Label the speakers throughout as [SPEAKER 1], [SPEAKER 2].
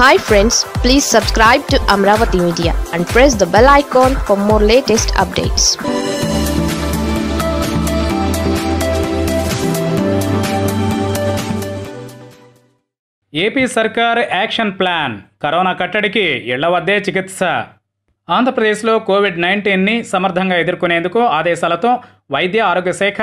[SPEAKER 1] hi friends please subscribe to Amaravati media and press the bell icon for more latest updates AP సర్కార్ action plan corona కట్టడికి ఇళ్ల వద్దే చికిత్స ఆంధ్రప్రదేశ్లో Covid నైన్టీన్ని సమర్థంగా ఎదుర్కొనేందుకు ఆదేశాలతో వైద్య ఆరోగ్య శాఖ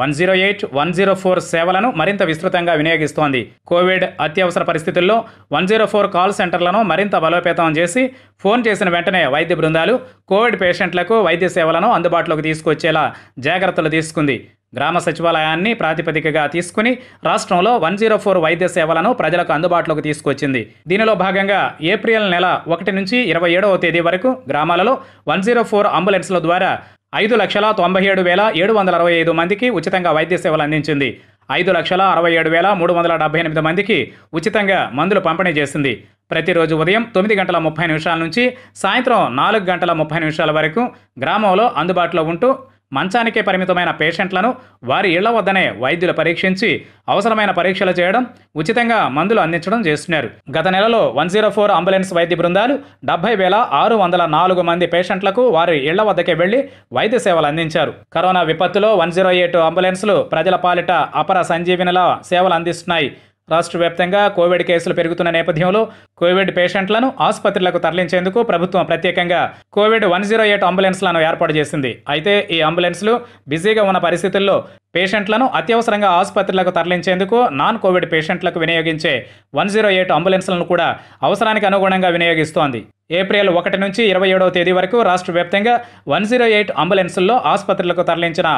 [SPEAKER 1] one zero eight one zero four సేవలను మరింత విస్తృతంగా వినియోగిస్తోంది కోవిడ్ అత్యవసర పరిస్థితుల్లో వన్ జీరో ఫోర్ కాల్ సెంటర్లను మరింత బలోపేతం చేసి ఫోన్ చేసిన వెంటనే వైద్య బృందాలు కోవిడ్ పేషెంట్లకు వైద్య సేవలను అందుబాటులోకి తీసుకొచ్చేలా జాగ్రత్తలు తీసుకుంది గ్రామ సచివాలయాన్ని ప్రాతిపదికగా తీసుకుని రాష్ట్రంలో వన్ జీరో ఫోర్ వైద్య సేవలను ప్రజలకు అందుబాటులోకి తీసుకొచ్చింది దీనిలో భాగంగా ఏప్రిల్ నెల ఒకటి నుంచి ఇరవై ఏడవ తేదీ వరకు గ్రామాలలో వన్ జీరో ఫోర్ అంబులెన్స్ల ద్వారా ఐదు లక్షల తొంభై ఏడు వేల ఏడు వందల అరవై ఐదు మందికి ఉచితంగా వైద్య సేవలు అందించింది ఐదు లక్షల అరవై ఏడు వేల మూడు వందల డెబ్బై ఎనిమిది మందికి ఉచితంగా మందులు పంపిణీ చేసింది ప్రతిరోజు ఉదయం తొమ్మిది గంటల ముప్పై నిమిషాల నుంచి సాయంత్రం నాలుగు గంటల ముప్పై నిమిషాల వరకు గ్రామంలో అందుబాటులో ఉంటూ మంచానికే పరిమితమైన పేషెంట్లను వారి ఇళ్ల వద్దనే వైద్యులు పరీక్షించి అవసరమైన పరీక్షలు చేయడం ఉచితంగా మందులు అందించడం చేస్తున్నారు గత నెలలో వన్ జీరో ఫోర్ అంబులెన్స్ వైద్య బృందాలు డెబ్బై వేల ఆరు వందల నాలుగు మంది పేషెంట్లకు వారి ఇళ్ల వద్దకే వెళ్లి వైద్య సేవలు అందించారు కరోనా విపత్తులో వన్ జీరో ఎయిట్ అంబులెన్స్లు ప్రజల పాలిట అపర సంజీవినిలా సేవలు అందిస్తున్నాయి రాష్ట్ర వ్యాప్తంగా కోవిడ్ కేసులు పెరుగుతున్న నేపథ్యంలో కోవిడ్ పేషెంట్లను ఆసుపత్రులకు తరలించేందుకు ప్రభుత్వం ప్రత్యేకంగా కోవిడ్ వన్ జీరో ఎయిట్ అంబులెన్స్లను ఏర్పాటు చేసింది అయితే ఈ అంబులెన్స్లు బిజీగా ఉన్న పరిస్థితుల్లో పేషెంట్లను అత్యవసరంగా ఆసుపత్రులకు తరలించేందుకు నాన్ కోవిడ్ పేషెంట్లకు వినియోగించే వన్ జీరో ఎయిట్ అంబులెన్స్లను కూడా అవసరానికి అనుగుణంగా వినియోగిస్తోంది ఏప్రిల్ ఒకటి నుంచి ఇరవై ఏడవ తేదీ వరకు రాష్ట్ర వ్యాప్తంగా వన్ జీరో ఎయిట్ అంబులెన్సుల్లో ఆసుపత్రులకు తరలించిన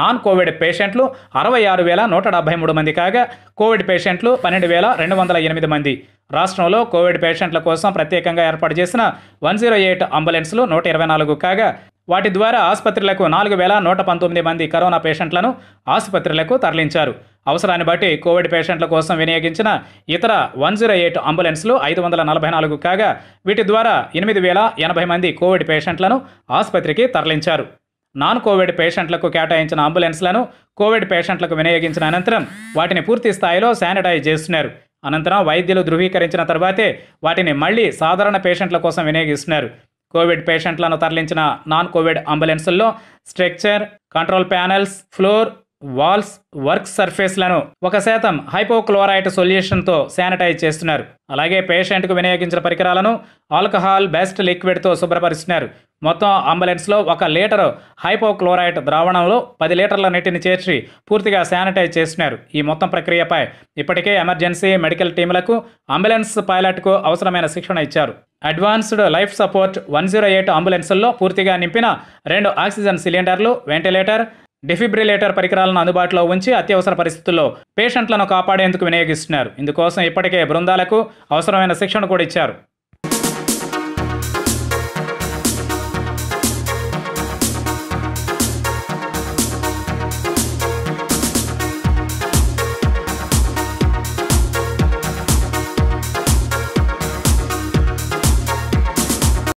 [SPEAKER 1] నాన్ కోవిడ్ పేషెంట్లు అరవై ఆరు వేల నూట డెబ్బై మూడు మంది కాగా కోవిడ్ పేషెంట్లు పన్నెండు వేల రెండు వందల ఎనిమిది మంది రాష్ట్రంలో కోవిడ్ పేషెంట్ల కోసం ప్రత్యేకంగా ఏర్పాటు చేసిన వన్ జీరో ఎయిట్ అంబులెన్సులు నూట ఇరవై నాలుగు కాగా వాటి ద్వారా ఆసుపత్రులకు నాలుగు వేల నూట పంతొమ్మిది మంది కరోనా పేషెంట్లను ఆసుపత్రులకు తరలించారు అవసరాన్ని బట్టి కోవిడ్ పేషెంట్ల కోసం వినియోగించిన ఇతర వన్ జీరో ఎయిట్ అంబులెన్స్లు ఐదు వందల నలభై నాలుగు కాగా వీటి ద్వారా ఎనిమిది వేల ఎనభై మంది కోవిడ్ పేషెంట్లను ఆసుపత్రికి తరలించారు నాన్ కోవిడ్ పేషెంట్లకు కేటాయించిన అంబులెన్స్లను కోవిడ్ పేషెంట్లకు వినియోగించిన అనంతరం వాటిని పూర్తి స్థాయిలో శానిటైజ్ చేస్తున్నారు అనంతరం వైద్యులు ధృవీకరించిన తర్వాతే వాటిని మళ్లీ సాధారణ పేషెంట్ల కోసం వినియోగిస్తున్నారు కోవిడ్ పేషెంట్లను తరలించిన నాన్ కోవిడ్ అంబులెన్సుల్లో structure control panels floor walls work సర్ఫేస్లను ఒక శాతం హైపోక్లోరైట్ సొల్యూషన్తో శానిటైజ్ చేస్తున్నారు అలాగే పేషెంట్కు వినియోగించిన పరికరాలను ఆల్కహాల్ బెస్ట్ లిక్విడ్తో శుభ్రపరుస్తున్నారు మొత్తం అంబులెన్స్లో ఒక లీటరు హైపోక్లోరైట్ ద్రావణంలో పది లీటర్ల నీటిని చేర్చి పూర్తిగా శానిటైజ్ చేస్తున్నారు ఈ మొత్తం ప్రక్రియపై ఇప్పటికే ఎమర్జెన్సీ మెడికల్ టీములకు అంబులెన్స్ పైలట్కు అవసరమైన శిక్షణ ఇచ్చారు advanced life support one zero eight అంబులెన్సుల్లో పూర్తిగా నింపిన రెండు ఆక్సిజన్ సిలిండర్లు వెంటిలేటర్ డిఫిబ్రిలేటర్ పరికరాలను అందుబాటులో ఉంచి అత్యవసర పరిస్థితుల్లో పేషెంట్లను కాపాడేందుకు వినియోగిస్తున్నారు ఇందుకోసం ఇప్పటికే బృందాలకు అవసరమైన శిక్షణ కూడా ఇచ్చారు